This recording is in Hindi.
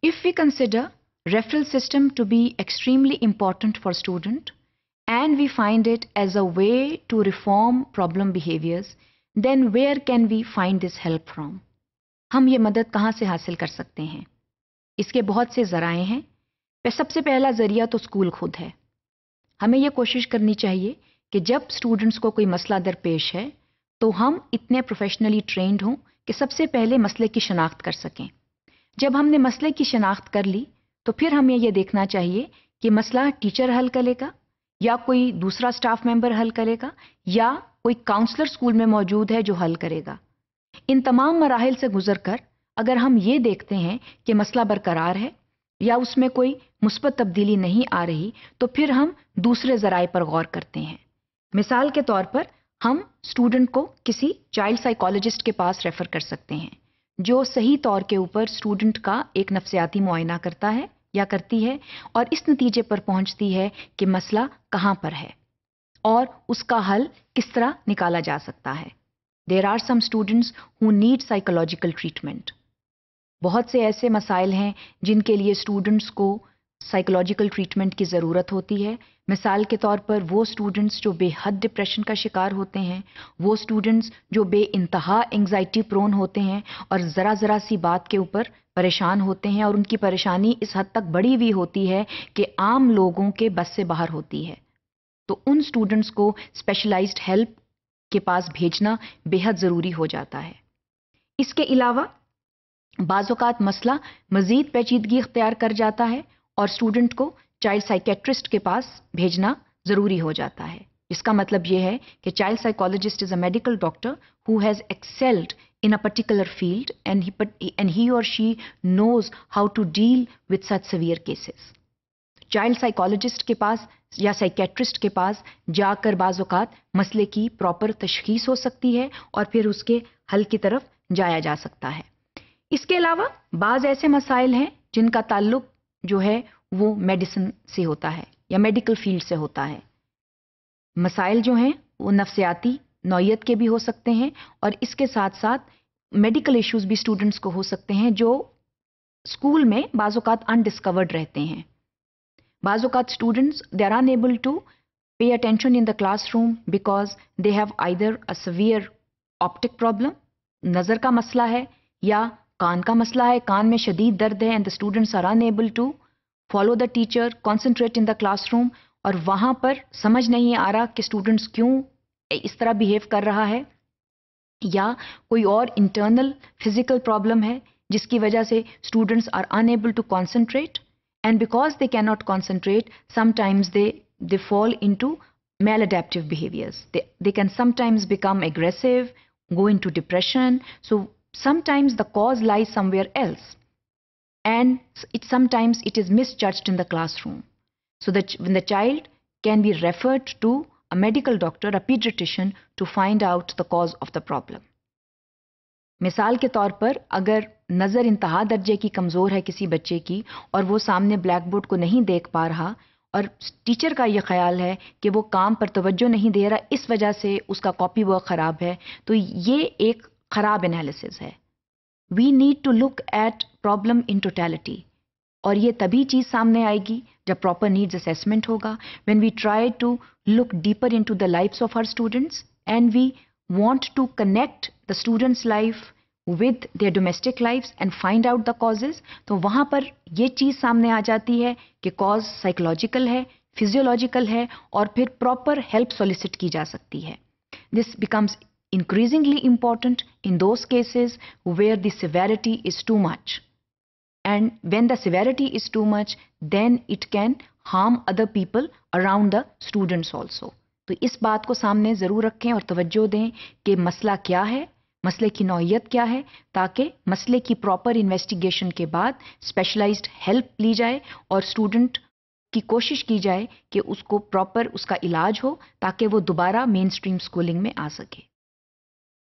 If we consider referral system to be extremely important for student and we find it as a way to reform problem behaviors, then where can we find this help from? हम ये मदद कहाँ से हासिल कर सकते हैं इसके बहुत से ज़राए हैं सबसे पहला ज़रिया तो स्कूल खुद है हमें ये कोशिश करनी चाहिए कि जब स्टूडेंट्स को कोई मसला दरपेश है तो हम इतने प्रोफेशनली ट्रेंड हों कि सबसे पहले मसले की शनाख्त कर सकें जब हमने मसले की शनाख्त कर ली तो फिर हमें यह देखना चाहिए कि मसला टीचर हल करेगा या कोई दूसरा स्टाफ मेंबर हल करेगा या कोई काउंसलर स्कूल में मौजूद है जो हल करेगा इन तमाम मराहल से गुजर कर अगर हम ये देखते हैं कि मसला बरकरार है या उसमें कोई मुस्बत तब्दीली नहीं आ रही तो फिर हम दूसरे ज़राए पर गौर करते हैं मिसाल के तौर पर हम स्टूडेंट को किसी चाइल्ड साइकोलॉजिस्ट के पास रेफ़र कर सकते हैं जो सही तौर के ऊपर स्टूडेंट का एक नफसियाती मुआयना करता है या करती है और इस नतीजे पर पहुंचती है कि मसला कहाँ पर है और उसका हल किस तरह निकाला जा सकता है there are some students who need psychological treatment बहुत से ऐसे मसाइल हैं जिनके लिए स्टूडेंट्स को साइकोलॉजिकल ट्रीटमेंट की ज़रूरत होती है मिसाल के तौर पर वो स्टूडेंट्स जो बेहद डिप्रेशन का शिकार होते हैं वो स्टूडेंट्स जो बे इंतहा एंगजाइटी प्रोन होते हैं और ज़रा ज़रा सी बात के ऊपर परेशान होते हैं और उनकी परेशानी इस हद तक बढ़ी हुई होती है कि आम लोगों के बस से बाहर होती है तो उन स्टूडेंट्स को स्पेशलाइज हेल्प के पास भेजना बेहद ज़रूरी हो जाता है इसके अलावा बाज़ात मसला मज़ीद पेचीदगी अख्तियार कर जाता है और स्टूडेंट को चाइल्ड साइकेट्रिस्ट के पास भेजना ज़रूरी हो जाता है इसका मतलब यह है कि child psychologist is a medical doctor who has excelled in a particular field and and he or she knows how to deal deal such severe cases child psychologist के पास या साइकेट्रिस्ट के पास जाकर बाज़ात मसले की प्रॉपर तशखीस हो सकती है और फिर उसके हल की तरफ जाया जा सकता है इसके अलावा बाज़ ऐसे मसाइल हैं जिनका ताल्लुक जो है वो मेडिसिन से होता है या मेडिकल फील्ड से होता है मसाइल जो हैं वो नफसियाती नौीयत के भी हो सकते हैं और इसके साथ साथ मेडिकल इश्यूज भी स्टूडेंट्स को हो सकते हैं जो स्कूल में बाज़ात अनडिस्कवर्ड रहते हैं बाज़ात students they are able to attention in the classroom because they have either a severe optic problem नज़र का मसला है या कान का मसला है कान में शदीद दर्द है and the students are unable to follow the teacher concentrate in the classroom और वहाँ पर समझ नहीं आ रहा कि स्टूडेंट्स क्यों इस तरह बिहेव कर रहा है या कोई और इंटरनल फिजिकल प्रॉब्लम है जिसकी वजह से students are unable to concentrate and because they can not concentrate sometimes they they fall into adaptive behaviours they can sometimes become aggressive go into depression so sometimes the cause lies somewhere else and it sometimes it is misjudged in the classroom so that when the child can be referred to a medical doctor a pediatrician to find out the cause of the problem मिसाल के तौर पर अगर नज़र इंतहा दर्जे की कमज़ोर है किसी बच्चे की और वो सामने ब्लैक बोर्ड को नहीं देख पा रहा और टीचर का ये ख्याल है कि वो काम पर तवज्जो नहीं दे रहा इस वजह से उसका कॉपी वर्क ख़राब है तो ये एक खराब एनालिसिस है we need to look at problem in totality और ये तभी चीज सामने आएगी जब प्रॉपर नीड्स असेसमेंट होगा when we try to look deeper into the lifes of our students and we want to connect the students life with their domestic lifes and find out the causes तो वहां पर यह चीज सामने आ जाती है कि कॉज साइकोलॉजिकल है फिजियोलॉजिकल है और फिर प्रॉपर हेल्प सोलिसिट की जा सकती है this becomes increasingly important in those cases where the severity is too much. And when the severity is too much, then it can harm other people around the students also. तो इस बात को सामने ज़रूर रखें और तवज्जो दें कि मसला क्या है मसले की नौीयत क्या है ताकि मसले की प्रॉपर इन्वेस्टिगेशन के बाद स्पेशलाइज्ड हेल्प ली जाए और स्टूडेंट की कोशिश की जाए कि उसको प्रॉपर उसका इलाज हो ताकि वो दोबारा मेन स्ट्रीम स्कूलिंग में आ सके